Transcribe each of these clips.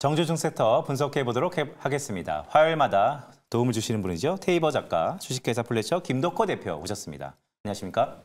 정조중 섹터 분석해 보도록 하겠습니다. 화요일마다 도움을 주시는 분이죠. 테이버 작가, 주식회사 플래셔 김덕호 대표 오셨습니다. 안녕하십니까?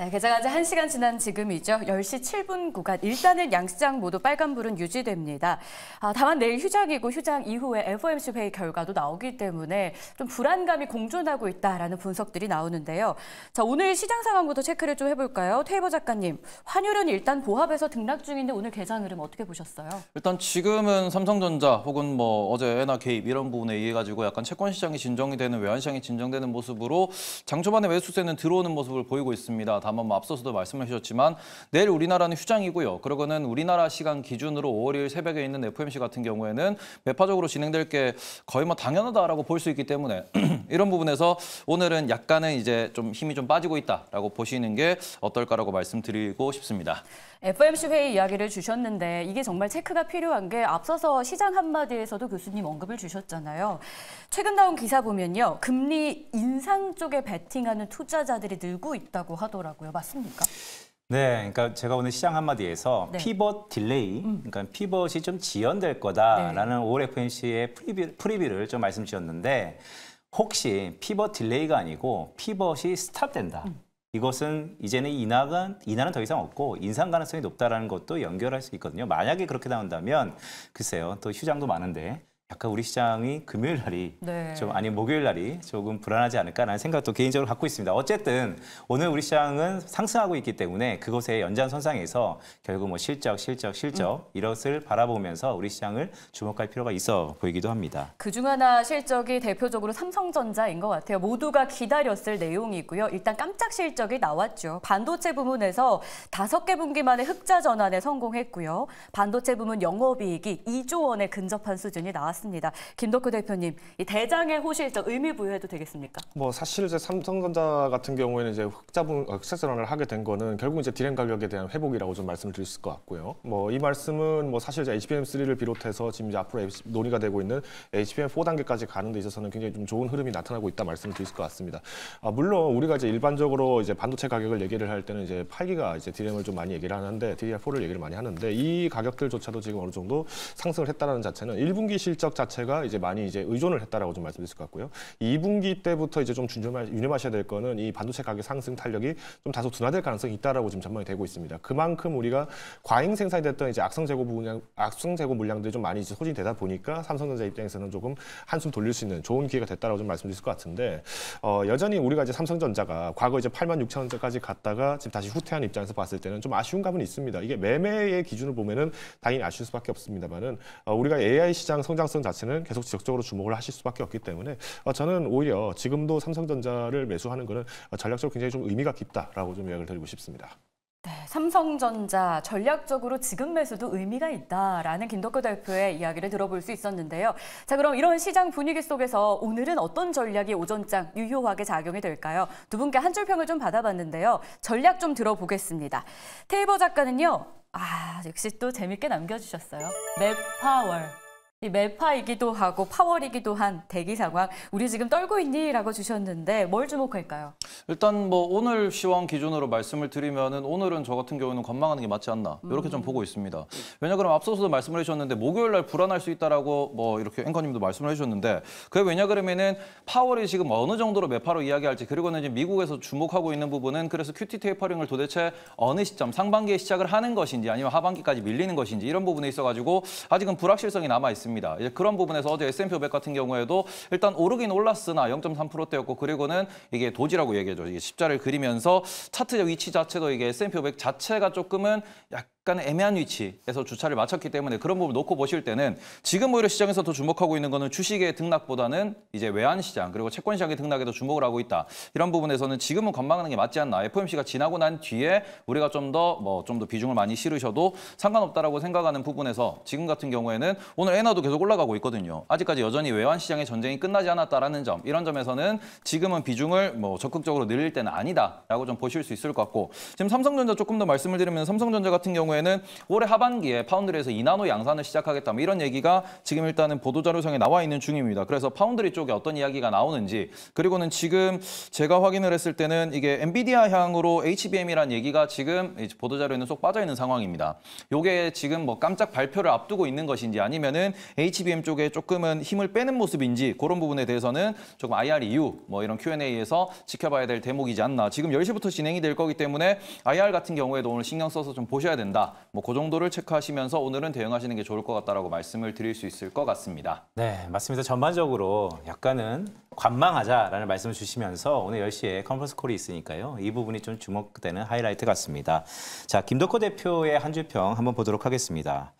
네, 개장한 지 1시간 지난 지금이죠. 10시 7분 구간 일단은 양시장 모두 빨간불은 유지됩니다. 아, 다만 내일 휴장이고 휴장 이후에 FOMC 회의 결과도 나오기 때문에 좀 불안감이 공존하고 있다라는 분석들이 나오는데요. 자, 오늘 시장 상황부터 체크를 좀 해볼까요? 퇴보 작가님, 환율은 일단 보합에서 등락 중인데 오늘 개장 흐름 어떻게 보셨어요? 일단 지금은 삼성전자 혹은 뭐 어제나 애 개입 이런 부분에 의해 가지고 약간 채권 시장이 진정이 되는 외환 시장이 진정되는 모습으로 장 초반에 매수세는 들어오는 모습을 보이고 있습니다. 다만 뭐 앞서서도 말씀해 주셨지만 내일 우리나라는 휴장이고요. 그러고는 우리나라 시간 기준으로 5월 1일 새벽에 있는 FOMC 같은 경우에는 매파적으로 진행될 게 거의 뭐 당연하다라고 볼 수 있기 때문에 이런 부분에서 오늘은 약간은 이제 좀 힘이 좀 빠지고 있다라고 보시는 게 어떨까라고 말씀드리고 싶습니다. FOMC 회의 이야기를 주셨는데 이게 정말 체크가 필요한 게 앞서서 시장 한마디에서도 교수님 언급을 주셨잖아요. 최근 나온 기사 보면요. 금리 인상 쪽에 베팅하는 투자자들이 늘고 있다고 하더라고요. 하고요 맞습니까? 네, 그러니까 제가 오늘 시장 한마디에서 네. 피벗 딜레이, 음. 그러니까 피벗이 좀 지연될 거다라는 네. 올 FMC의 프리뷰, 프리뷰를 좀 말씀드렸는데 혹시 피벗 딜레이가 아니고 피벗이 스탑된다. 음. 이것은 이제는 인하가, 인하는 더 이상 없고 인상 가능성이 높다라는 것도 연결할 수 있거든요. 만약에 그렇게 나온다면 글쎄요, 또 휴장도 많은데 약간 우리 시장이 금요일 날이 네. 좀 아니 목요일 날이 조금 불안하지 않을까라는 생각도 개인적으로 갖고 있습니다. 어쨌든 오늘 우리 시장은 상승하고 있기 때문에 그것의 연장선상에서 결국 뭐 실적, 실적, 실적 음. 이것을 바라보면서 우리 시장을 주목할 필요가 있어 보이기도 합니다. 그중 하나 실적이 대표적으로 삼성전자인 것 같아요. 모두가 기다렸을 내용이고요. 일단 깜짝 실적이 나왔죠. 반도체 부문에서 다섯 개 분기 만에 흑자 전환에 성공했고요. 반도체 부문 영업이익이 2조 원에 근접한 수준이 나왔습니다. 나왔습니다. 김덕구 대표님, 이 대장의 호실적 의미 부여해도 되겠습니까? 뭐 사실 이제 삼성전자 같은 경우에는 이제 흑자분 어, 흑자전환을 하게 된 거는 결국 이제 디램 가격에 대한 회복이라고 좀 말씀을 드릴 수 있을 것 같고요. 뭐 이 말씀은 뭐 사실 이제 HBM3를 비롯해서 지금 이제 앞으로 논의가 되고 있는 HBM4 단계까지 가는 데 있어서는 굉장히 좀 좋은 흐름이 나타나고 있다 말씀을 드릴 것 같습니다. 아, 물론 우리가 이제 일반적으로 이제 반도체 가격을 얘기를 할 때는 이제 8기가 이제 디램을 좀 많이 얘기를 하는데 DDR4를 아 얘기를 많이 하는데 이 가격들조차도 지금 어느 정도 상승을 했다는 자체는 1분기 실적 실적 자체가 이제 많이 이제 의존을 했다라고 좀 말씀드릴 것 같고요. 2분기 때부터 이제 좀 준점할 유념하셔야 될 거는 이 반도체 가격 상승 탄력이 좀 다소 둔화될 가능성이 있다라고 지금 전망이 되고 있습니다. 그만큼 우리가 과잉 생산이 됐던 이제 악성 재고 물량 악성 재고 물량들이 좀 많이 이제 소진되다 보니까 삼성전자 입장에서는 조금 한숨 돌릴 수 있는 좋은 기회가 됐다라고 좀 말씀드릴 것 같은데 어, 여전히 우리가 이제 삼성전자가 과거 이제 8만 6천 원까지 대 갔다가 지금 다시 후퇴한 입장에서 봤을 때는 좀 아쉬운 감은 있습니다. 이게 매매의 기준을 보면은 당연히 아쉬울 수밖에 없습니다만은 어, 우리가 AI 시장 성장성 수준 자체는 계속 지속적으로 주목을 하실 수밖에 없기 때문에 어, 저는 오히려 지금도 삼성전자를 매수하는 것은 어, 전략적으로 굉장히 좀 의미가 깊다라고 좀 요약을 드리고 싶습니다. 네, 삼성전자 전략적으로 지금 매수도 의미가 있다라는 김덕호 대표의 이야기를 들어볼 수 있었는데요. 자 그럼 이런 시장 분위기 속에서 오늘은 어떤 전략이 오전장 유효하게 작용이 될까요? 두 분께 한줄 평을 좀 받아봤는데요. 전략 좀 들어보겠습니다. 테이버 작가는요. 아 역시 또 재밌게 남겨주셨어요. 맵파월. 이매파이기도 하고 파월이기도 한 대기 상황 우리 지금 떨고 있니라고 주셨는데 뭘 주목할까요? 일단 뭐 오늘 시황 기준으로 말씀을 드리면은 오늘은 저 같은 경우는 관망하는 게 맞지 않나 이렇게 음. 좀 보고 있습니다. 왜냐 그럼 앞서서도 말씀을 해주셨는데 목요일 날 불안할 수 있다라고 뭐 이렇게 앵커님도 말씀을 해주셨는데 그게 왜냐 그러면은 파월이 지금 어느 정도로 매파로 이야기할지 그리고는 지금 미국에서 주목하고 있는 부분은 그래서 큐티 테이퍼링을 도대체 어느 시점 상반기에 시작을 하는 것인지 아니면 하반기까지 밀리는 것인지 이런 부분에 있어가지고 아직은 불확실성이 남아 있습니다. 있습니다. 이제 그런 부분에서 어제 S&P 500 같은 경우에도 일단 오르긴 올랐으나 0.3%대였고 그리고는 이게 도지라고 얘기하죠 이게 십자를 그리면서 차트적 위치 자체도 이게 S&P 500 자체가 조금은 약간 약간 애매한 위치에서 주차를 마쳤기 때문에 그런 부분 놓고 보실 때는 지금 오히려 시장에서 더 주목하고 있는 거는 주식의 등락보다는 이제 외환 시장 그리고 채권 시장의 등락에 도 주목을 하고 있다. 이런 부분에서는 지금은 관망하는 게 맞지 않나. FOMC가 지나고 난 뒤에 우리가 좀 더 뭐 좀더 뭐, 비중을 많이 실으셔도 상관없다라고 생각하는 부분에서 지금 같은 경우에는 오늘 엔화도 계속 올라가고 있거든요. 아직까지 여전히 외환 시장의 전쟁이 끝나지 않았다라는 점 이런 점에서는 지금은 비중을 뭐 적극적으로 늘릴 때는 아니다라고 좀 보실 수 있을 것 같고 지금 삼성전자 조금 더 말씀을 드리면 삼성전자 같은 경우에 경우에는 올해 하반기에 파운드리에서 2나노 양산을 시작하겠다 뭐 이런 얘기가 지금 일단은 보도자료상에 나와 있는 중입니다. 그래서 파운드리 쪽에 어떤 이야기가 나오는지 그리고는 지금 제가 확인을 했을 때는 이게 엔비디아 향으로 HBM이란 얘기가 지금 보도자료에는 쏙 빠져있는 상황입니다. 요게 지금 뭐 깜짝 발표를 앞두고 있는 것인지 아니면은 HBM 쪽에 조금은 힘을 빼는 모습인지 그런 부분에 대해서는 조금 IR 이후 뭐 이런 Q&A에서 지켜봐야 될 대목이지 않나. 지금 10시부터 진행이 될 거기 때문에 IR 같은 경우에도 오늘 신경 써서 좀 보셔야 된다. 뭐그 정도를 체크하시면서 오늘은 대응하시는 게 좋을 것 같다라고 말씀을 드릴 수 있을 것 같습니다. 네, 맞습니다. 전반적으로 약간은 관망하자라는 말씀을 주시면서 오늘 10시에 컨퍼런스 콜이 있으니까요. 이 부분이 좀 주목되는 하이라이트 같습니다. 자, 김덕호 대표의 한 주평 한번 보도록 하겠습니다.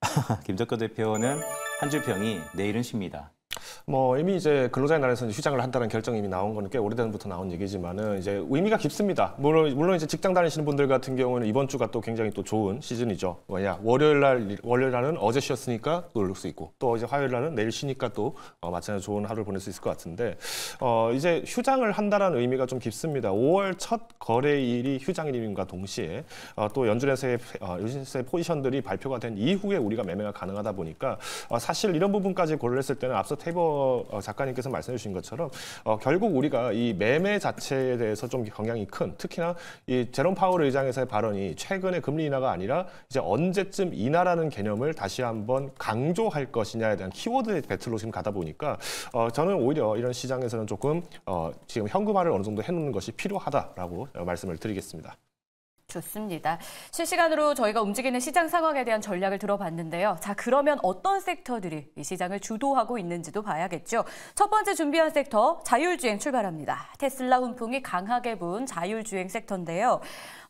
김덕호 대표는 한 주평이 내일은 쉽니다. 뭐 이미 이제 근로자의 날에서 휴장을 한다는 결정이 이미 나온 건 꽤 오래전부터 나온 얘기지만은 이제 의미가 깊습니다. 물론 물론 이제 직장 다니시는 분들 같은 경우는 이번 주가 또 굉장히 또 좋은 시즌이죠. 뭐냐 월요일 날 월요일 날은 어제 쉬었으니까 놀 수 있고 또 이제 화요일 날은 내일 쉬니까 또 어, 마찬가지로 좋은 하루를 보낼 수 있을 것 같은데 어, 이제 휴장을 한다는 의미가 좀 깊습니다. 5월 첫 거래일이 휴장일임과 동시에 어, 또 연준에서의 어, 연준에서의 포지션들이 발표가 된 이후에 우리가 매매가 가능하다 보니까 어, 사실 이런 부분까지 고려했을 때는 앞서 테이블 타이거 어, 작가님께서 말씀해 주신 것처럼 어, 결국 우리가 이 매매 자체에 대해서 좀 경향이 큰 특히나 이 제롬 파월 의장에서의 발언이 최근의 금리 인하가 아니라 이제 언제쯤 인하라는 개념을 다시 한번 강조할 것이냐에 대한 키워드 배틀로 지금 가다 보니까 어, 저는 오히려 이런 시장에서는 조금 어, 지금 현금화를 어느 정도 해놓는 것이 필요하다라고 말씀을 드리겠습니다. 좋습니다. 실시간으로 저희가 움직이는 시장 상황에 대한 전략을 들어봤는데요. 자, 그러면 어떤 섹터들이 이 시장을 주도하고 있는지도 봐야겠죠. 첫 번째 준비한 섹터, 자율주행 출발합니다. 테슬라 훈풍이 강하게 부은 자율주행 섹터인데요.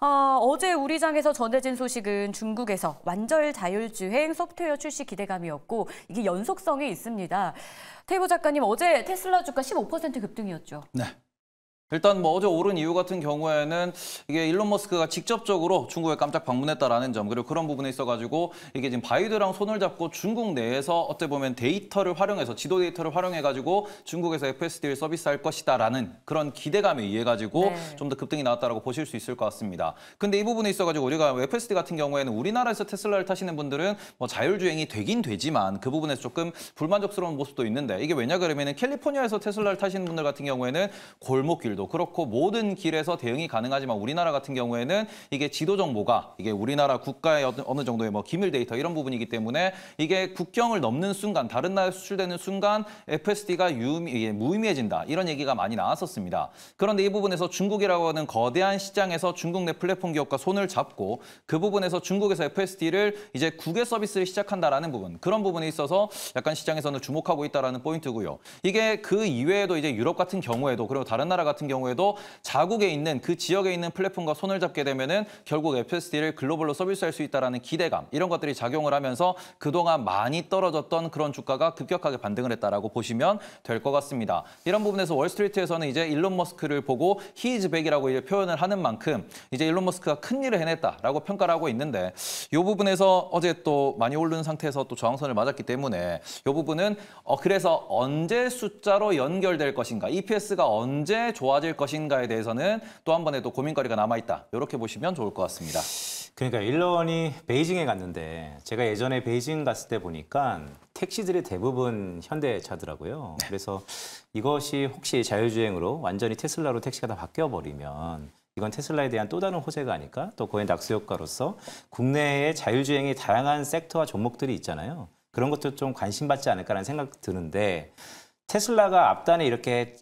어, 제 우리장에서 전해진 소식은 중국에서 완절 자율주행 소프트웨어 출시 기대감이었고 이게 연속성이 있습니다. 테이보 작가님, 어제 테슬라 주가 15% 급등이었죠. 네. 일단 뭐 어제 오른 이유 같은 경우에는 이게 일론 머스크가 직접적으로 중국에 깜짝 방문했다라는 점 그리고 그런 부분에 있어가지고 이게 지금 바이든랑 손을 잡고 중국 내에서 어때 보면 데이터를 활용해서 지도 데이터를 활용해가지고 중국에서 FSD를 서비스할 것이다라는 그런 기대감에 의해 가지고 네. 좀더 급등이 나왔다라고 보실 수 있을 것 같습니다. 근데 이 부분에 있어가지고 우리가 FSD 뭐 같은 경우에는 우리나라에서 테슬라를 타시는 분들은 뭐 자율주행이 되긴 되지만 그 부분에서 조금 불만족스러운 모습도 있는데 이게 왜냐 그러면은 캘리포니아에서 테슬라를 타시는 분들 같은 경우에는 골목길 사도 그렇고 모든 길에서 대응이 가능하지만 우리나라 같은 경우에는 이게 지도 정보가 이게 우리나라 국가의 어느 정도의 뭐 기밀 데이터 이런 부분이기 때문에 이게 국경을 넘는 순간 다른 나라에 수출되는 순간 FSD가 유미, 무의미해진다 이런 얘기가 많이 나왔었습니다. 그런데 이 부분에서 중국이라고 하는 거대한 시장에서 중국 내 플랫폼 기업과 손을 잡고 그 부분에서 중국에서 FSD를 이제 국외 서비스를 시작한다라는 부분 그런 부분에 있어서 약간 시장에서는 주목하고 있다라는 포인트고요. 이게 그 이외에도 이제 유럽 같은 경우에도 그리고 다른 나라 같은 경우에도 자국에 있는 그 지역에 있는 플랫폼과 손을 잡게 되면은 결국 FSD를 글로벌로 서비스할 수 있다라는 기대감 이런 것들이 작용을 하면서 그동안 많이 떨어졌던 그런 주가가 급격하게 반등을 했다라고 보시면 될 것 같습니다. 이런 부분에서 월스트리트에서는 이제 일론 머스크를 보고 히즈백이라고 이제 표현을 하는 만큼 이제 일론 머스크가 큰 일을 해냈다라고 평가를 하고 있는데 이 부분에서 어제 또 많이 오른 상태에서 또 저항선을 맞았기 때문에 이 부분은 어 그래서 언제 숫자로 연결될 것인가 EPS가 언제 좋아 좋아질 것인가에 대해서는 또 한 번의 또 고민거리가 남아있다. 이렇게 보시면 좋을 것 같습니다. 그러니까 일론이 베이징에 갔는데 제가 예전에 베이징 갔을 때 보니까 택시들이 대부분 현대차더라고요. 네. 그래서 이것이 혹시 자율주행으로 완전히 테슬라로 택시가 다 바뀌어버리면 이건 테슬라에 대한 또 다른 호재가 아닐까? 또 거의 낙수 효과로서 국내의 자율주행이 다양한 섹터와 종목들이 있잖아요. 그런 것도 좀 관심 받지 않을까라는 생각 드는데 테슬라가 앞단에 이렇게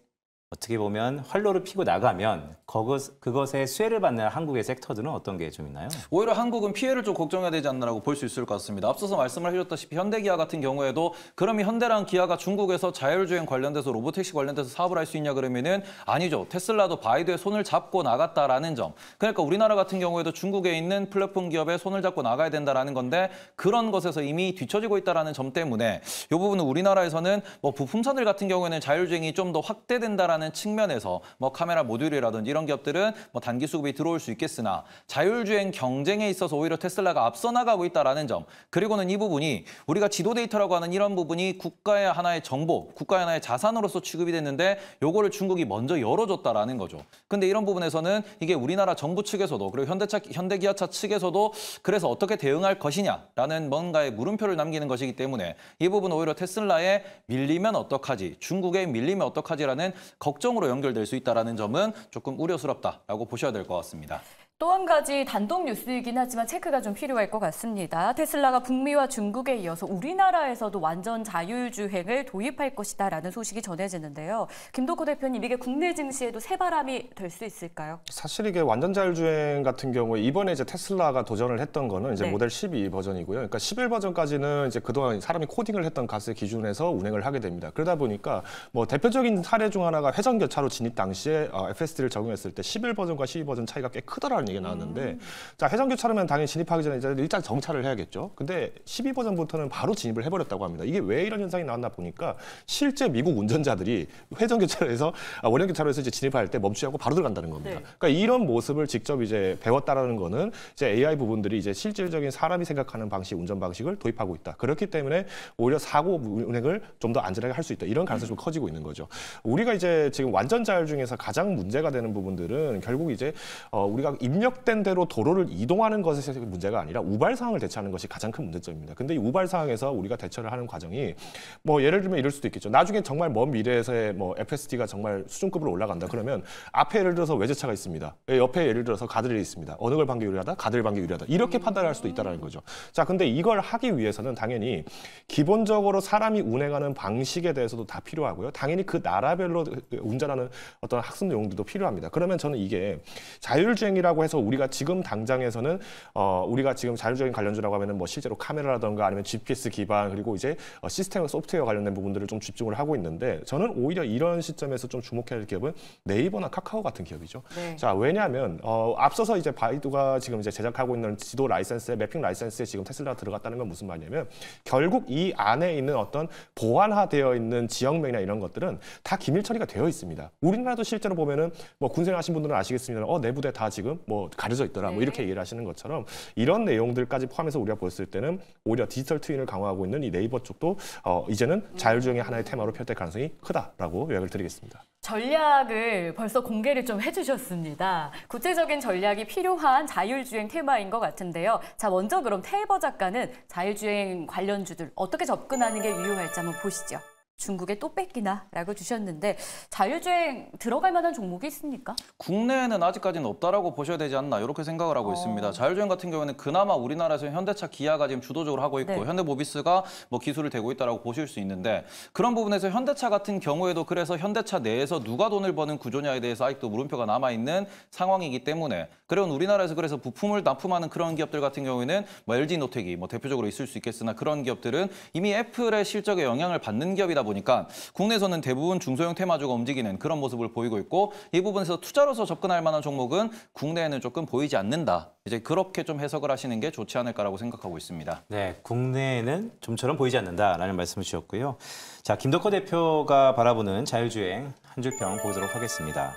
어떻게 보면 활로를 피고 나가면 그것, 그것에 수혜를 받는 한국의 섹터들은 어떤 게 좀 있나요? 오히려 한국은 피해를 좀 걱정해야 되지 않나라고 볼 수 있을 것 같습니다. 앞서서 말씀을 해줬다시피 현대기아 같은 경우에도 그러면 현대랑 기아가 중국에서 자율주행 관련돼서 로보택시 관련돼서 사업을 할 수 있냐 그러면은 아니죠. 테슬라도 바이두의 손을 잡고 나갔다라는 점. 그러니까 우리나라 같은 경우에도 중국에 있는 플랫폼 기업에 손을 잡고 나가야 된다라는 건데 그런 것에서 이미 뒤처지고 있다라는 점 때문에 이 부분은 우리나라에서는 뭐 부품사들 같은 경우에는 자율주행이 좀 더 확대된다라는 한다는 측면에서 뭐 카메라 모듈이라든지 이런 기업들은 뭐 단기 수급이 들어올 수 있겠으나 자율주행 경쟁에 있어서 오히려 테슬라가 앞서 나가고 있다라는 점 그리고는 이 부분이 우리가 지도 데이터라고 하는 이런 부분이 국가의 하나의 정보, 국가의 하나의 자산으로서 취급이 됐는데 요거를 중국이 먼저 열어줬다라는 거죠. 근데 이런 부분에서는 이게 우리나라 정부 측에서도 그리고 현대차 현대기아차 측에서도 그래서 어떻게 대응할 것이냐라는 뭔가의 물음표를 남기는 것이기 때문에 이 부분 오히려 테슬라에 밀리면 어떡하지, 중국에 밀리면 어떡하지라는 걱정으로 연결될 수 있다는 점은 조금 우려스럽다라고 보셔야 될 것 같습니다. 또한 가지 단독 뉴스이긴 하지만 체크가 좀 필요할 것 같습니다. 테슬라가 북미와 중국에 이어서 우리나라에서도 완전 자율주행을 도입할 것이다 라는 소식이 전해지는데요. 김덕호 대표님, 이게 국내 증시에도 새바람이 될 수 있을까요? 사실 이게 완전 자율주행 같은 경우에 이번에 이제 테슬라가 도전을 했던 거는 이제 네. 모델 12 버전이고요. 그러니까 11 버전까지는 이제 그동안 사람이 코딩을 했던 값의 기준에서 운행을 하게 됩니다. 그러다 보니까 뭐 대표적인 사례 중 하나가 회전교차로 진입 당시에 어, FSD를 적용했을 때 11 버전과 12 버전 차이가 꽤 크더라는 있다는 얘기가 나왔는데 음. 자 해상교차로면 당연히 진입하기 전에 이제 일단 정차를 해야겠죠. 근데 12버전부터는 바로 진입을 해버렸다고 합니다. 이게 왜 이런 현상이 나왔나 보니까 실제 미국 운전자들이 회전교차로에서 아, 원형교차로에서 이제 진입할 때 멈추지 고 바로 들어간다는 겁니다. 네. 그러니까 이런 모습을 직접 이제 배웠다라는 거는 이제 AI 부분들이 이제 실질적인 사람이 생각하는 방식, 운전 방식을 도입하고 있다. 그렇기 때문에 오히려 사고 운행을 좀 더 안전하게 할 수 있다. 이런 가능성이 좀 커지고 있는 거죠. 우리가 이제 지금 완전 자율 중에서 가장 문제가 되는 부분들은 결국 이제 어, 우리가 입 입력된 대로 도로를 이동하는 것에 문제가 아니라 우발 상황을 대처하는 것이 가장 큰 문제점입니다. 근데 이 우발 상황에서 우리가 대처를 하는 과정이 뭐 예를 들면 이럴 수도 있겠죠. 나중에 정말 먼 미래에서의 뭐 FSD가 정말 수준급으로 올라간다. 그러면 앞에 예를 들어서 외제차가 있습니다. 예, 옆에 예를 들어서 가드릴이 있습니다. 어느 걸 반기 유리하다? 가드를 반기 유리하다. 이렇게 판단할 수도 있다라는 거죠. 자, 근데 이걸 하기 위해서는 당연히 기본적으로 사람이 운행하는 방식에 대해서도 다 필요하고요. 당연히 그 나라별로 운전하는 어떤 학습 용도도 필요합니다. 그러면 저는 이게 자율주행이라고 해서 상황에서 우리가 지금 당장에서는 어, 우리가 지금 자율적인 관련주라고 하면은 뭐 실제로 카메라라던가 아니면 GPS 기반 그리고 이제 어, 시스템 소프트웨어 관련된 부분들을 좀 집중을 하고 있는데 저는 오히려 이런 시점에서 좀 주목해야 될 기업은 네이버나 카카오 같은 기업이죠. 네. 자 왜냐하면 어, 앞서서 이제 바이두가 지금 이제 제작하고 있는 지도 라이센스에 매핑 라이센스에 지금 테슬라 들어갔다는 건 무슨 말이냐면 결국 이 안에 있는 어떤 보완화되어 있는 지역명이나 이런 것들은 다 기밀 처리가 되어 있습니다. 우리나라도 실제로 보면은 뭐 군생활 하신 분들은 아시겠습니다만 어, 내부대 다 지금 뭐 가려져 있더라. 뭐 네. 뭐 이렇게 얘기를 하시는 것처럼 이런 내용들까지 포함해서 우리가 보 봤을 때는 오히려 디지털 트윈을 강화하고 있는 이 네이버 쪽도 어, 이제는 자율주행의 하나의 테마로 펼될 가능성이 크다라고 요약을 드리겠습니다. 전략을 벌써 공개를 좀 해주셨습니다. 구체적인 전략이 필요한 자율주행 테마인 것 같은데요. 자, 먼저 그럼 테이버 작가는 자율주행 관련주들 어떻게 접근하는 게 유용할지 한번 보시죠. 중국에 또 뺏기나라고 주셨는데 자율주행 들어갈 만한 종목이 있습니까? 국내에는 아직까지는 없다라고 보셔야 되지 않나 이렇게 생각을 하고 어... 있습니다. 자율주행 같은 경우에는 그나마 우리나라에서 현대차 기아가 지금 주도적으로 하고 있고 네. 현대모비스가 뭐 기술을 대고 있다라고 보실 수 있는데 그런 부분에서 현대차 같은 경우에도 그래서 현대차 내에서 누가 돈을 버는 구조냐에 대해서 아직도 물음표가 남아 있는 상황이기 때문에 그리고 우리나라에서 그래서 부품을 납품하는 그런 기업들 같은 경우에는 뭐 LG 노텍이 뭐 대표적으로 있을 수 있겠으나 그런 기업들은 이미 애플의 실적에 영향을 받는 기업이다 보니까 국내에서는 대부분 중소형 테마주가 움직이는 그런 모습을 보이고 있고 이 부분에서 투자로서 접근할 만한 종목은 국내에는 조금 보이지 않는다. 이제 그렇게 좀 해석을 하시는 게 좋지 않을까라고 생각하고 있습니다. 네, 국내에는 좀처럼 보이지 않는다라는 말씀을 주셨고요. 자, 김덕호 대표가 바라보는 자율주행 한 줄평 보도록 하겠습니다.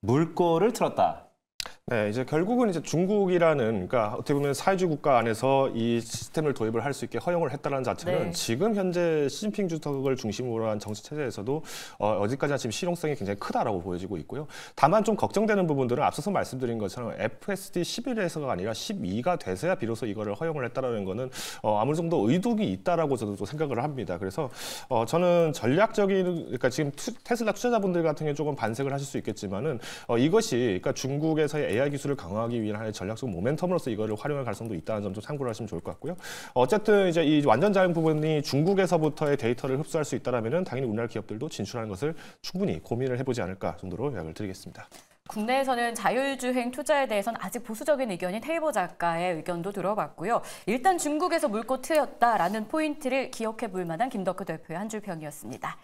물꼬를 틀었다. 네, 이제 결국은 이제 중국이라는 그러니까 어떻게 보면 사회주의 국가 안에서 이 시스템을 도입을 할 수 있게 허용을 했다는 자체는 네. 지금 현재 시진핑 주석을 중심으로 한 정치 체제에서도 어, 어디까지나 지금 실용성이 굉장히 크다라고 보여지고 있고요. 다만 좀 걱정되는 부분들은 앞서서 말씀드린 것처럼 FSD 11에서가 아니라 12가 돼서야 비로소 이거를 허용을 했다라는 거는 어, 아무 정도 의도가 있다라고 저도 또 생각을 합니다. 그래서 어, 저는 전략적인 그러니까 지금 투, 테슬라 투자자분들 같은 경우 조금 반색을 하실 수 있겠지만은 어, 이것이 그러니까 중국에서의 AI 기술을 강화하기 위한 하나의 전략적 모멘텀으로서 이거를 활용할 가능성도 있다는 점좀 참고를 하시면 좋을 것 같고요. 어쨌든 이제 이 완전 자연 부분이 중국에서부터의 데이터를 흡수할 수 있다라면은 당연히 우리나라 기업들도 진출하는 것을 충분히 고민을 해보지 않을까 정도로 요약을 드리겠습니다. 국내에서는 자율주행 투자에 대해서는 아직 보수적인 의견인 테이버 작가의 의견도 들어봤고요. 일단 중국에서 물고 트였다라는 포인트를 기억해 볼 만한 김덕호 대표의 한줄 평이었습니다.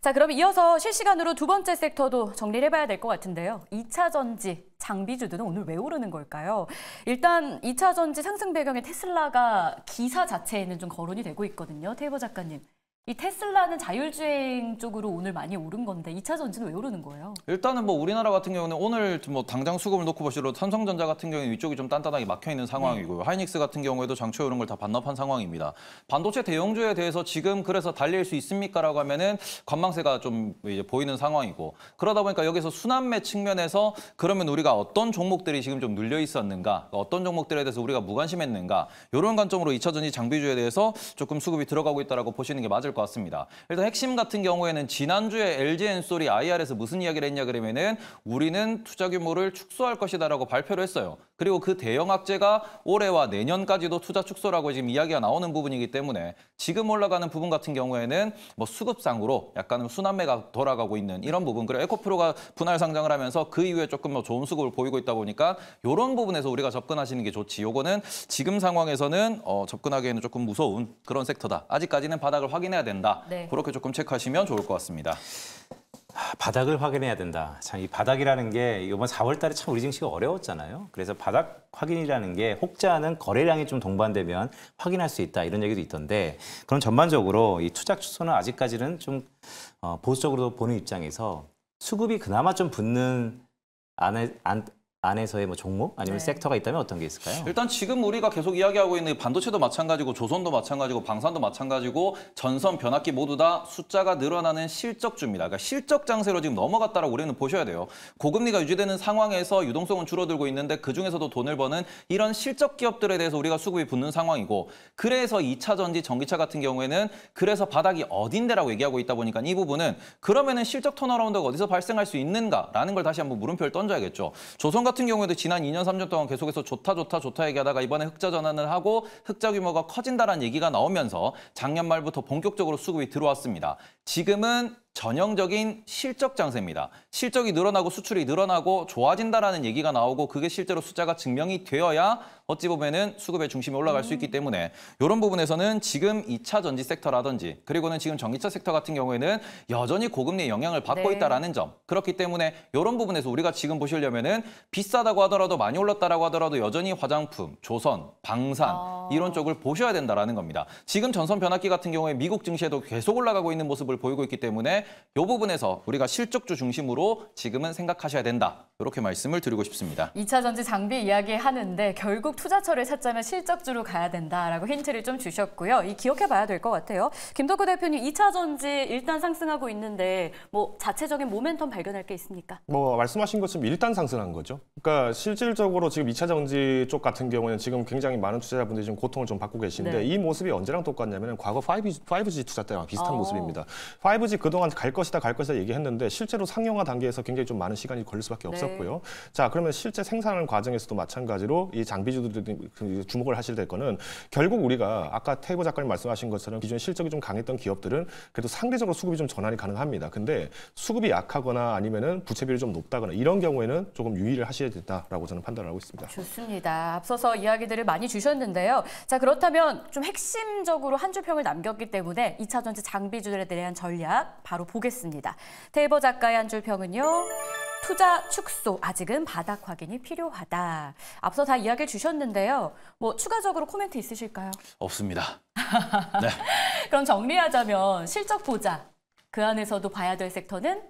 자, 그럼 이어서 실시간으로 두 번째 섹터도 정리를 해봐야 될 것 같은데요. 2차 전지 장비주들은 오늘 왜 오르는 걸까요? 일단 2차 전지 상승 배경에 테슬라가 기사 자체에는 좀 거론이 되고 있거든요. 테이버 작가님. 이 테슬라는 자율주행 쪽으로 오늘 많이 오른 건데 2차 전지는 왜 오르는 거예요? 일단은 뭐 우리나라 같은 경우는 오늘 뭐 당장 수급을 놓고 보시로 삼성전자 같은 경우는 위쪽이 좀 단단하게 막혀 있는 상황이고요. 네. 하이닉스 같은 경우에도 장초에 오른 걸 다 반납한 상황입니다. 반도체 대형주에 대해서 지금 그래서 달릴 수 있습니까라고 하면은 관망세가 좀 이제 보이는 상황이고 그러다 보니까 여기서 순환매 측면에서 그러면 우리가 어떤 종목들이 지금 좀 눌려 있었는가 어떤 종목들에 대해서 우리가 무관심했는가 이런 관점으로 2차 전지 장비주에 대해서 조금 수급이 들어가고 있다라고 보시는 게 맞을 될것 같습니다. 일단 핵심 같은 경우에는 지난주에 LG n 솔이 IR에서 무슨 이야기를 했냐 그러면은 우리는 투자 규모를 축소할 것이다라고 발표를 했어요. 그리고 그 대형 악재가 올해와 내년까지도 투자 축소라고 지금 이야기가 나오는 부분이기 때문에 지금 올라가는 부분 같은 경우에는 뭐 수급상으로 약간은 순환매가 돌아가고 있는 이런 부분 그리고 에코프로가 분할 상장을 하면서 그 이후에 조금 더 좋은 수급을 보이고 있다 보니까 이런 부분에서 우리가 접근하시는 게 좋지. 요거는 지금 상황에서는 어, 접근하기에는 조금 무서운 그런 섹터다. 아직까지는 바닥을 확인해야 된다. 네. 그렇게 조금 체크하시면 좋을 것 같습니다. 바닥을 확인해야 된다. 참이 바닥이라는 게 이번 4월 달에 참 우리 증시가 어려웠잖아요. 그래서 바닥 확인이라는 게 혹자는 거래량이 좀 동반되면 확인할 수 있다 이런 얘기도 있던데 그럼 전반적으로 이 투자 추소는 아직까지는 좀 어, 보수적으로 보는 입장에서 수급이 그나마 좀 붙는 안에 안 안에서의 뭐 종목 아니면 네. 섹터가 있다면 어떤 게 있을까요? 일단 지금 우리가 계속 이야기하고 있는 반도체도 마찬가지고 조선도 마찬가지고 방산도 마찬가지고 전선 변압기 모두 다 숫자가 늘어나는 실적주입니다. 그러니까 실적 장세로 지금 넘어갔다라고 우리는 보셔야 돼요. 고금리가 유지되는 상황에서 유동성은 줄어들고 있는데 그중에서도 돈을 버는 이런 실적 기업들에 대해서 우리가 수급이 붙는 상황이고 그래서 2차 전지 전기차 같은 경우에는 그래서 바닥이 어딘데라고 얘기하고 있다 보니까 이 부분은 그러면은 실적 턴어라운드가 어디서 발생할 수 있는가라는 걸 다시 한번 물음표를 던져야겠죠. 조선 같은 같은 경우에도 지난 2년 3년 동안 계속해서 좋다 좋다 좋다 얘기하다가 이번에 흑자 전환을 하고 흑자 규모가 커진다라는 얘기가 나오면서 작년 말부터 본격적으로 수급이 들어왔습니다. 지금은 전형적인 실적 장세입니다. 실적이 늘어나고 수출이 늘어나고 좋아진다라는 얘기가 나오고 그게 실제로 숫자가 증명이 되어야 어찌 보면은 수급의 중심이 올라갈 수 있기 음. 때문에 이런 부분에서는 지금 2차 전지 섹터라든지 그리고는 지금 전기차 섹터 같은 경우에는 여전히 고금리 영향을 받고 네. 있다라는 점. 그렇기 때문에 이런 부분에서 우리가 지금 보시려면은 비싸다고 하더라도 많이 올랐다라고 하더라도 여전히 화장품, 조선, 방산 아... 이런 쪽을 보셔야 된다라는 겁니다. 지금 전선 변압기 같은 경우에 미국 증시에도 계속 올라가고 있는 모습을 보이고 있기 때문에 이 부분에서 우리가 실적주 중심으로 지금은 생각하셔야 된다. 이렇게 말씀을 드리고 싶습니다. 2차 전지 장비 이야기하는데 결국 투자처를 찾자면 실적주로 가야 된다라고 힌트를 좀 주셨고요. 이 기억해 봐야 될 것 같아요. 김덕구 대표님 2차 전지 일단 상승하고 있는데 뭐 자체적인 모멘텀 발견할 게 있습니까? 뭐 말씀하신 것처럼 일단 상승한 거죠. 그러니까 실질적으로 지금 2차 전지 쪽 같은 경우는 지금 굉장히 많은 투자자분들이 지금 고통을 좀 받고 계신데 네. 이 모습이 언제랑 똑같냐면 과거 5G, 5G 투자 때와 비슷한 아 모습입니다. 5G 그동안 갈 것이다 갈 것이다 얘기했는데 실제로 상용화 단계에서 굉장히 좀 많은 시간이 걸릴 수밖에 네. 없었고요. 네. 자 그러면 실제 생산하는 과정에서도 마찬가지로 이 장비주들이 그 주목을 하실 될 거는 결국 우리가 아까 테이버 작가님 말씀하신 것처럼 기존 실적이 좀 강했던 기업들은 그래도 상대적으로 수급이 좀 전환이 가능합니다. 근데 수급이 약하거나 아니면은 부채비율좀 높다거나 이런 경우에는 조금 유의를 하셔야 된다라고 저는 판단을 하고 있습니다. 좋습니다. 앞서서 이야기들을 많이 주셨는데요. 자 그렇다면 좀 핵심적으로 한 주평을 남겼기 때문에 2차 전지 장비주들에 대한 전략 바로 바로 보겠습니다. 테이버 작가의 한줄 평은요. 투자 축소, 아직은 바닥 확인이 필요하다. 앞서 다 이야기를 주셨는데요. 뭐 추가적으로 코멘트 있으실까요? 없습니다. 네. 그럼 정리하자면 실적 보자. 그 안에서도 봐야 될 섹터는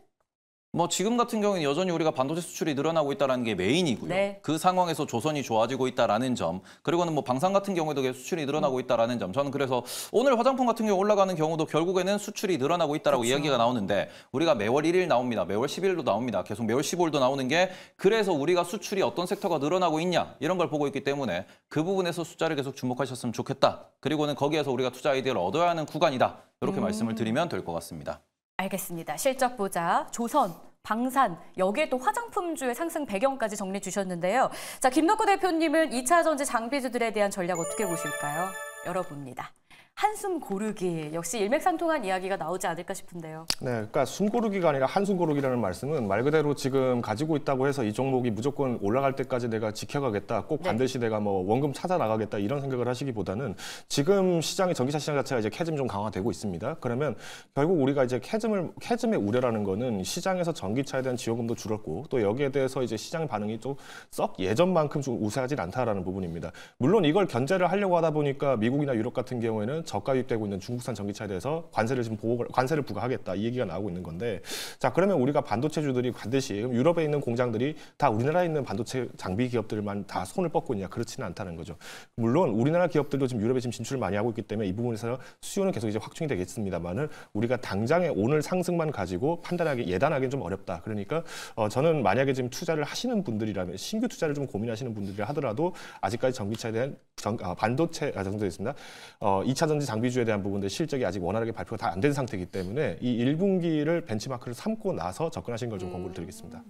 뭐 지금 같은 경우는 여전히 우리가 반도체 수출이 늘어나고 있다는 게 메인이고요. 네. 그 상황에서 조선이 좋아지고 있다는 점, 그리고는 뭐 방산 같은 경우에도 수출이 늘어나고 있다는 점. 저는 그래서 오늘 화장품 같은 경우 올라가는 경우도 결국에는 수출이 늘어나고 있다고 라 그렇죠. 이야기가 나오는데 우리가 매월 1일 나옵니다. 매월 10일도 나옵니다. 계속 매월 15일도 나오는 게 그래서 우리가 수출이 어떤 섹터가 늘어나고 있냐 이런 걸 보고 있기 때문에 그 부분에서 숫자를 계속 주목하셨으면 좋겠다. 그리고는 거기에서 우리가 투자 아이디어를 얻어야 하는 구간이다. 이렇게 음. 말씀을 드리면 될 것 같습니다. 알겠습니다. 실적 보자 조선 방산, 여기에 또 화장품주의 상승 배경까지 정리해 주셨는데요. 자, 김덕구 대표님은 2차 전지 장비주들에 대한 전략 어떻게 보실까요? 열어봅니다. 한숨 고르기 역시 일맥상통한 이야기가 나오지 않을까 싶은데요. 네, 그러니까 숨 고르기가 아니라 한숨 고르기라는 말씀은 말 그대로 지금 가지고 있다고 해서 이 종목이 무조건 올라갈 때까지 내가 지켜가겠다, 꼭 네. 반드시 내가 뭐 원금 찾아 나가겠다 이런 생각을 하시기보다는 지금 시장이 전기차 시장 자체가 이제 캐즘 좀 강화되고 있습니다. 그러면 결국 우리가 이제 캐즘을 캐즘의 우려라는 거는 시장에서 전기차에 대한 지원금도 줄었고 또 여기에 대해서 이제 시장 반응이 좀 썩 예전만큼 좀 우세하진 않다라는 부분입니다. 물론 이걸 견제를 하려고 하다 보니까 미국이나 유럽 같은 경우에는 저가 유입되고 있는 중국산 전기차에 대해서 관세를 지금 보호 관세를 부과하겠다 이 얘기가 나오고 있는 건데 자 그러면 우리가 반도체주들이 반드시 유럽에 있는 공장들이 다 우리나라에 있는 반도체 장비 기업들만 다 손을 뻗고 있냐 그렇지는 않다는 거죠. 물론 우리나라 기업들도 지금 유럽에 지금 진출을 많이 하고 있기 때문에 이 부분에서 수요는 계속 이제 확충이 되겠습니다만은 우리가 당장에 오늘 상승만 가지고 판단하기 예단하기는 좀 어렵다. 그러니까 어, 저는 만약에 지금 투자를 하시는 분들이라면 신규 투자를 좀 고민하시는 분들이라 하더라도 아직까지 전기차에 대한 전, 아, 반도체 아 정도 있습니다. 어, 2차 전 전지 장비주에 대한 부분들 실적이 아직 원활하게 발표가 다 안 된 상태이기 때문에 이 1분기를 벤치마크를 삼고 나서 접근하신걸좀 음. 권고를 드리겠습니다.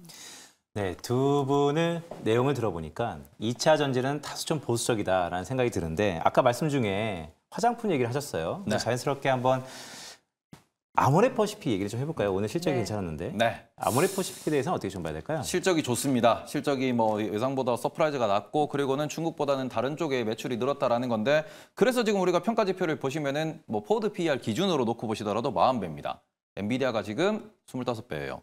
네, 두 분의 내용을 들어보니까 2차 전지는 다소 좀 보수적이다라는 생각이 드는데 아까 말씀 중에 화장품 얘기를 하셨어요. 네. 자연스럽게 한번 아모레퍼시픽 얘기를 좀 해볼까요? 오늘 실적이 네. 괜찮았는데. 네. 아모레퍼시픽에 대해서는 어떻게 좀 봐야 될까요? 실적이 좋습니다. 실적이 뭐 예상보다 서프라이즈가 낮고 그리고는 중국보다는 다른 쪽에 매출이 늘었다라는 건데 그래서 지금 우리가 평가지표를 보시면은 뭐 포드 PR e 기준으로 놓고 보시더라도 마음 배니다 엔비디아가 지금 25배예요.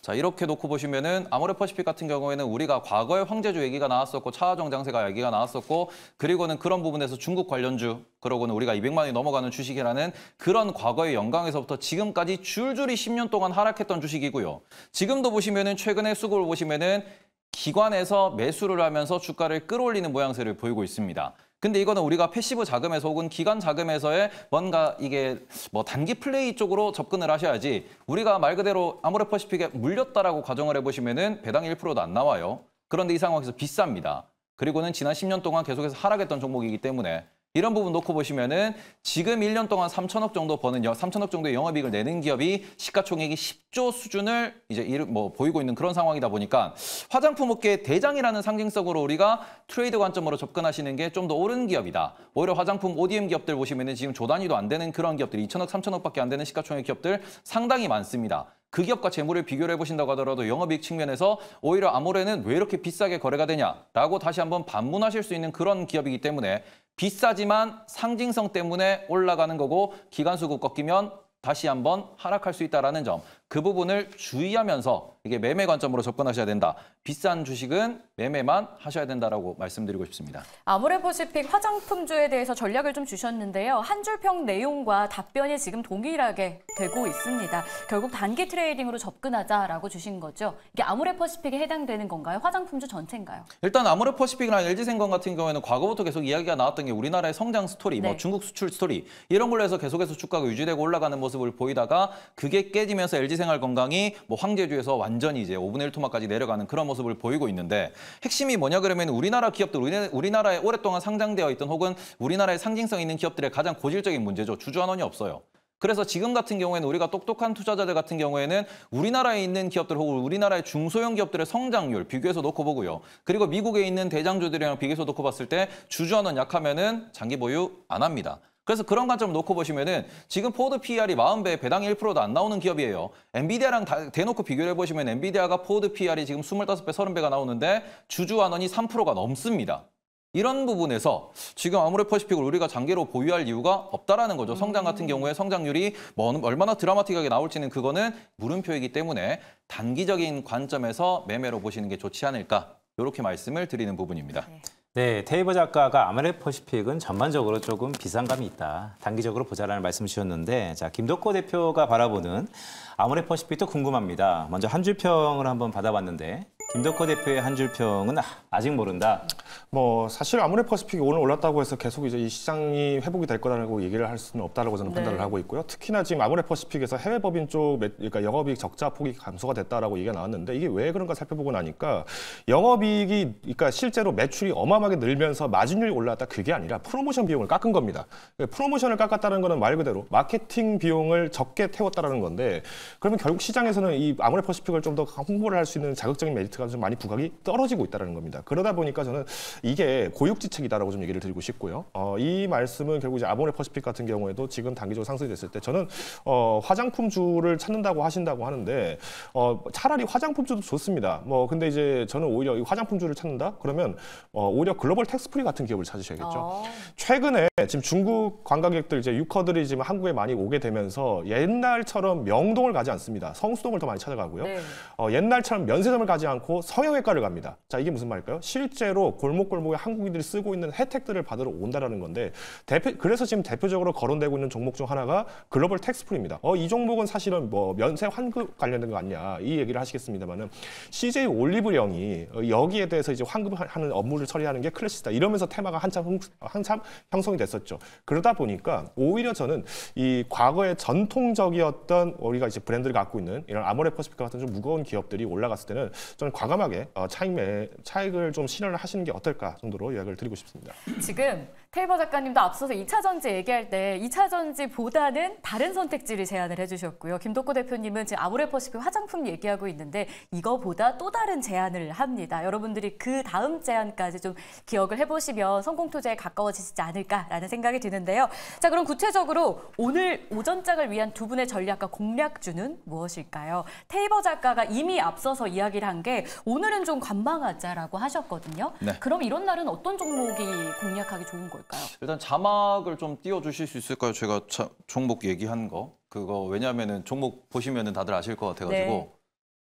자 이렇게 놓고 보시면은 아모레퍼시픽 같은 경우에는 우리가 과거에 황제주 얘기가 나왔었고 차하정 장세가 얘기가 나왔었고 그리고는 그런 부분에서 중국 관련주 그러고는 우리가 200만 이 넘어가는 주식이라는 그런 과거의 영광에서부터 지금까지 줄줄이 10년 동안 하락했던 주식이고요. 지금도 보시면은 최근에 수급을 보시면은 기관에서 매수를 하면서 주가를 끌어올리는 모양새를 보이고 있습니다. 근데 이거는 우리가 패시브 자금에서 혹은 기관 자금에서의 뭔가 이게 뭐 단기 플레이 쪽으로 접근을 하셔야지 우리가 말 그대로 아모레퍼시픽에 물렸다라고 가정을 해보시면은 배당 1%도 안 나와요. 그런데 이 상황에서 비쌉니다. 그리고는 지난 10년 동안 계속해서 하락했던 종목이기 때문에 이런 부분 놓고 보시면은 지금 1년 동안 3천억 정도 버는 3천억 정도의 영업이익을 내는 기업이 시가총액이 10조 수준을 이제 뭐 보이고 있는 그런 상황이다 보니까 화장품 업계의 대장이라는 상징성으로 우리가 트레이드 관점으로 접근하시는 게 좀 더 옳은 기업이다. 오히려 화장품 ODM 기업들 보시면은 지금 조 단위도 안 되는 그런 기업들 2천억, 3천억밖에 안 되는 시가총액 기업들 상당히 많습니다. 그 기업과 재물을 비교를 해보신다고 하더라도 영업이익 측면에서 오히려 아모레는 왜 이렇게 비싸게 거래가 되냐라고 다시 한번 반문하실 수 있는 그런 기업이기 때문에 비싸지만 상징성 때문에 올라가는 거고 기관 수급 꺾이면 다시 한번 하락할 수 있다는 점 그 부분을 주의하면서 이게 매매 관점으로 접근하셔야 된다. 비싼 주식은 매매만 하셔야 된다라고 말씀드리고 싶습니다. 아모레퍼시픽 화장품주에 대해서 전략을 좀 주셨는데요. 한 줄 평 내용과 답변이 지금 동일하게 되고 있습니다. 결국 단기 트레이딩으로 접근하자라고 주신 거죠. 이게 아모레퍼시픽에 해당되는 건가요? 화장품주 전체인가요? 일단 아모레퍼시픽이나 LG생건 같은 경우에는 과거부터 계속 이야기가 나왔던 게 우리나라의 성장 스토리, 뭐 네. 뭐 중국 수출 스토리 이런 걸로 해서 계속해서 주가가 유지되고 올라가는 모습을 보이다가 그게 깨지면서 LG생활건강이 뭐 황제주에서 완전 완전히 이제 5분의 1 토막까지 내려가는 그런 모습을 보이고 있는데 핵심이 뭐냐 그러면 우리나라 기업들 우리나라에 오랫동안 상장되어 있던 혹은 우리나라에 상징성 있는 기업들의 가장 고질적인 문제죠. 주주환원이 없어요. 그래서 지금 같은 경우에는 우리가 똑똑한 투자자들 같은 경우에는 우리나라에 있는 기업들 혹은 우리나라의 중소형 기업들의 성장률 비교해서 놓고 보고요. 그리고 미국에 있는 대장주들이랑 비교해서 놓고 봤을 때 주주환원 약하면은 장기 보유 안 합니다. 그래서 그런 관점을 놓고 보시면은 지금 포드 p r 이4 0배 배당 1%도 안 나오는 기업이에요. 엔비디아랑 다, 대놓고 비교를 해보시면 엔비디아가 포드 p r 이 지금 25배, 30배가 나오는데 주주 환원이 3%가 넘습니다. 이런 부분에서 지금 아무래퍼시픽을 우리가 장기로 보유할 이유가 없다라는 거죠. 성장 같은 음. 경우에 성장률이 뭐 얼마나 드라마틱하게 나올지는 그거는 물음표이기 때문에 단기적인 관점에서 매매로 보시는 게 좋지 않을까 이렇게 말씀을 드리는 부분입니다. 네. 네, 테이버 작가가 아메레퍼시픽은 전반적으로 조금 비상감이 있다. 단기적으로 보자라는 말씀 을 주셨는데 자, 김덕호 대표가 바라보는 아모레퍼시픽도 궁금합니다. 먼저 한줄 평을 한번 받아봤는데 김덕호 대표의 한줄 평은 아직 모른다. 뭐 사실 아무래 퍼스픽이 오늘 올랐다고 해서 계속 이제 이 시장이 회복이 될 거라고 얘기를 할 수는 없다라고 저는 판단을 네. 하고 있고요. 특히나 지금 아무래 퍼스픽에서 해외 법인 쪽 그러니까 영업이익 적자 폭이 감소가 됐다라고 얘기가 나왔는데 이게 왜 그런가 살펴보고 나니까 영업이익이 그러니까 실제로 매출이 어마어마하게 늘면서 마진율이 올랐다 그게 아니라 프로모션 비용을 깎은 겁니다. 그러니까 프로모션을 깎았다는 거는 말 그대로 마케팅 비용을 적게 태웠다라는 건데 그러면 결국 시장에서는 이 아무래 퍼스픽을 좀 더 홍보를 할 수 있는 자극적인 메리트가 가서 좀 많이 부각이 떨어지고 있다는 겁니다. 그러다 보니까 저는 이게 고육지책이다라고 좀 얘기를 드리고 싶고요. 어, 이 말씀은 결국 이제 아모레 퍼시픽 같은 경우에도 지금 단기적으로 상승이 됐을 때 저는 어, 화장품주를 찾는다고 하신다고 하는데 어, 차라리 화장품주도 좋습니다. 뭐 근데 이제 저는 오히려 화장품주를 찾는다 그러면 어, 오히려 글로벌 텍스프리 같은 기업을 찾으셔야겠죠. 어. 최근에 지금 중국 관광객들 이제 유커들이 지금 한국에 많이 오게 되면서 옛날처럼 명동을 가지 않습니다. 성수동을 더 많이 찾아가고요. 네. 어, 옛날처럼 면세점을 가지 않고 않고 성형외과를 갑니다. 자 이게 무슨 말일까요? 실제로 골목골목에 한국인들이 쓰고 있는 혜택들을 받으러 온다라는 건데 대표, 그래서 지금 대표적으로 거론되고 있는 종목 중 하나가 글로벌 텍스풀입니다 어, 이 종목은 사실은 뭐 면세 환급 관련된 거 아니냐 이 얘기를 하시겠습니다만은 CJ 올리브령이 어, 여기에 대해서 이제 환급하는 업무를 처리하는 게 클래식이다 이러면서 테마가 한참 한참 형성이 됐었죠. 그러다 보니까 오히려 저는 이 과거의 전통적이었던 우리가 이제 브랜드를 갖고 있는 이런 아모레퍼시픽 같은 좀 무거운 기업들이 올라갔을 때는 저는 과감하게 어, 차익 매, 차익을 좀 실현을 하시는 게 어떨까 정도로 이야기를 드리고 싶습니다. 지금 테이버 작가님도 앞서서 2차 전지 얘기할 때 2차 전지보다는 다른 선택지를 제안을 해주셨고요. 김덕구 대표님은 지금 아모레퍼시픽 그 화장품 얘기하고 있는데 이거보다 또 다른 제안을 합니다. 여러분들이 그 다음 제안까지 좀 기억을 해보시면 성공 투자에 가까워지지 않을까라는 생각이 드는데요. 자 그럼 구체적으로 오늘 오전장을 위한 두 분의 전략과 공략주는 무엇일까요? 테이버 작가가 이미 앞서서 이야기를 한 게 오늘은 좀 관망하자라고 하셨거든요. 네. 그럼 이런 날은 어떤 종목이 공략하기 좋은 걸까요? 있까요 일단 자막을 좀 띄워주실 수 있을까요? 제가 자, 종목 얘기한 거 그거 왜냐하면 종목 보시면 다들 아실 것 같아가지고 네.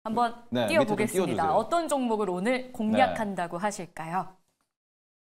한번 네, 띄워보겠습니다. 어떤 종목을 오늘 공략한다고 네. 하실까요?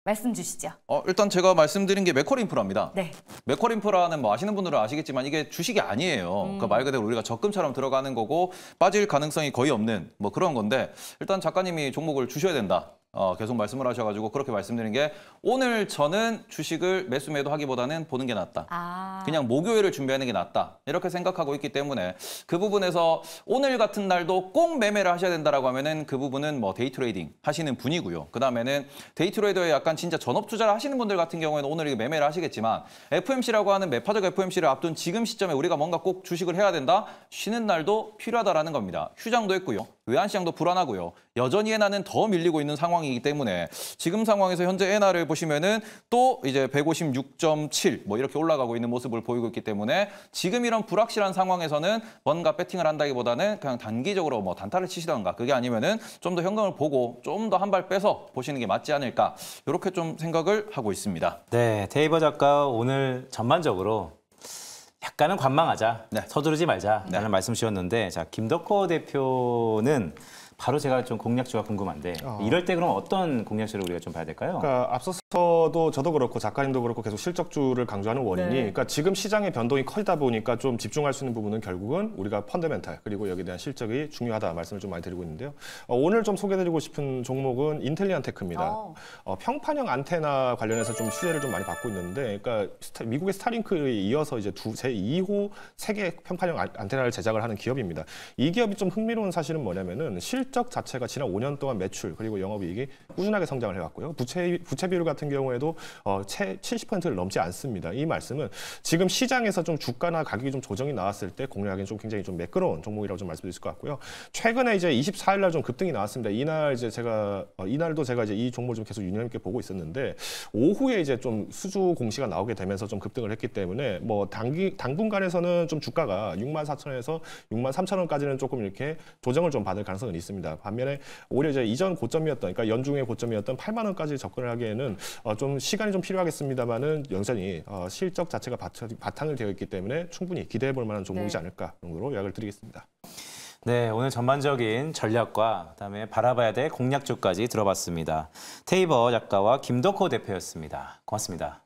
말씀 주시죠. 어, 일단 제가 말씀드린 게 맥커린프라입니다. 네. 맥커린프라는 뭐 아시는 분들은 아시겠지만 이게 주식이 아니에요. 음. 그러니까 말 그대로 우리가 적금처럼 들어가는 거고 빠질 가능성이 거의 없는 뭐 그런 건데 일단 작가님이 종목을 주셔야 된다. 어, 계속 말씀을 하셔가지고 그렇게 말씀드린 게 오늘 저는 주식을 매수 매도하기보다는 보는 게 낫다. 아. 그냥 목요일을 준비하는 게 낫다. 이렇게 생각하고 있기 때문에 그 부분에서 오늘 같은 날도 꼭 매매를 하셔야 된다라고 하면은 그 부분은 뭐 데이 트레이딩 하시는 분이고요. 그 다음에는 데이 트레이더에 약간 진짜 전업 투자를 하시는 분들 같은 경우에는 오늘 매매를 하시겠지만 FMC라고 하는 매파적 FMC를 앞둔 지금 시점에 우리가 뭔가 꼭 주식을 해야 된다. 쉬는 날도 필요하다라는 겁니다. 휴장도 했고요. 외환시장도 불안하고요. 여전히 엔화는 더 밀리고 있는 상황이기 때문에 지금 상황에서 현재 엔화를 보시면은 또 이제 156.7 뭐 이렇게 올라가고 있는 모습을 보이고 있기 때문에 지금 이런 불확실한 상황에서는 뭔가 배팅을 한다기보다는 그냥 단기적으로 뭐 단타를 치시던가 그게 아니면은 좀 더 현금을 보고 좀 더 한 발 빼서 보시는 게 맞지 않을까 이렇게 좀 생각을 하고 있습니다. 네, 테이버 작가 오늘 전반적으로 약간은 관망하자, 네. 서두르지 말자라는 네. 말씀 주셨는데 자 김덕호 대표는 바로 제가 좀 공략주가 궁금한데 어. 이럴 때 그럼 어떤 공략주를 우리가 좀 봐야 될까요? 그러니까 앞서 저도 저도 그렇고 작가님도 그렇고 계속 실적주를 강조하는 원인이 네. 그러니까 지금 시장의 변동이 커지다 보니까 좀 집중할 수 있는 부분은 결국은 우리가 펀더멘탈 그리고 여기에 대한 실적이 중요하다 말씀을 좀 많이 드리고 있는데요. 어, 오늘 좀 소개드리고 싶은 종목은 인텔리안 테크입니다. 어. 어, 평판형 안테나 관련해서 좀 수혜를 좀 많이 받고 있는데 그러니까 스타, 미국의 스타링크에 이어서 이제 두, 제2호 세계 평판형 안테나를 제작을 하는 기업입니다. 이 기업이 좀 흥미로운 사실은 뭐냐면은 실적 자체가 지난 5년 동안 매출 그리고 영업이익이 꾸준하게 성장을 해왔고요. 부채 부채 비율 같은 같은 경우에도 어, 70%를 넘지 않습니다. 이 말씀은 지금 시장에서 좀 주가나 가격이 좀 조정이 나왔을 때공략하기좀 굉장히 좀 매끄러운 종목이라고 좀 말씀드릴 수 있을 것 같고요. 최근에 이제 24일 날 좀 급등이 나왔습니다. 이날 이제 제가 어, 이날도 제가 이제 이 종목을 좀 계속 유념 있게 보고 있었는데 오후에 이제 좀 수주 공시가 나오게 되면서 좀 급등을 했기 때문에 뭐 단기 당분간에서는 좀 주가가 6만 4천에서 6만 3천 원까지는 조금 이렇게 조정을 좀 받을 가능성은 있습니다. 반면에 오히려 이제 이전 고점이었던 그러니까 연중의 고점이었던 8만 원까지 접근을 하기에는 어, 좀 시간이 좀 필요하겠습니다만은 연산이 어, 실적 자체가 바탕, 을 되어 있기 때문에 충분히 기대해 볼 만한 종목이지 네. 않을까 정도로 요약을 드리겠습니다. 네, 오늘 전반적인 전략과 그다음에 바라봐야 될 공략주까지 들어봤습니다. 테이버 작가와 김덕호 대표였습니다. 고맙습니다.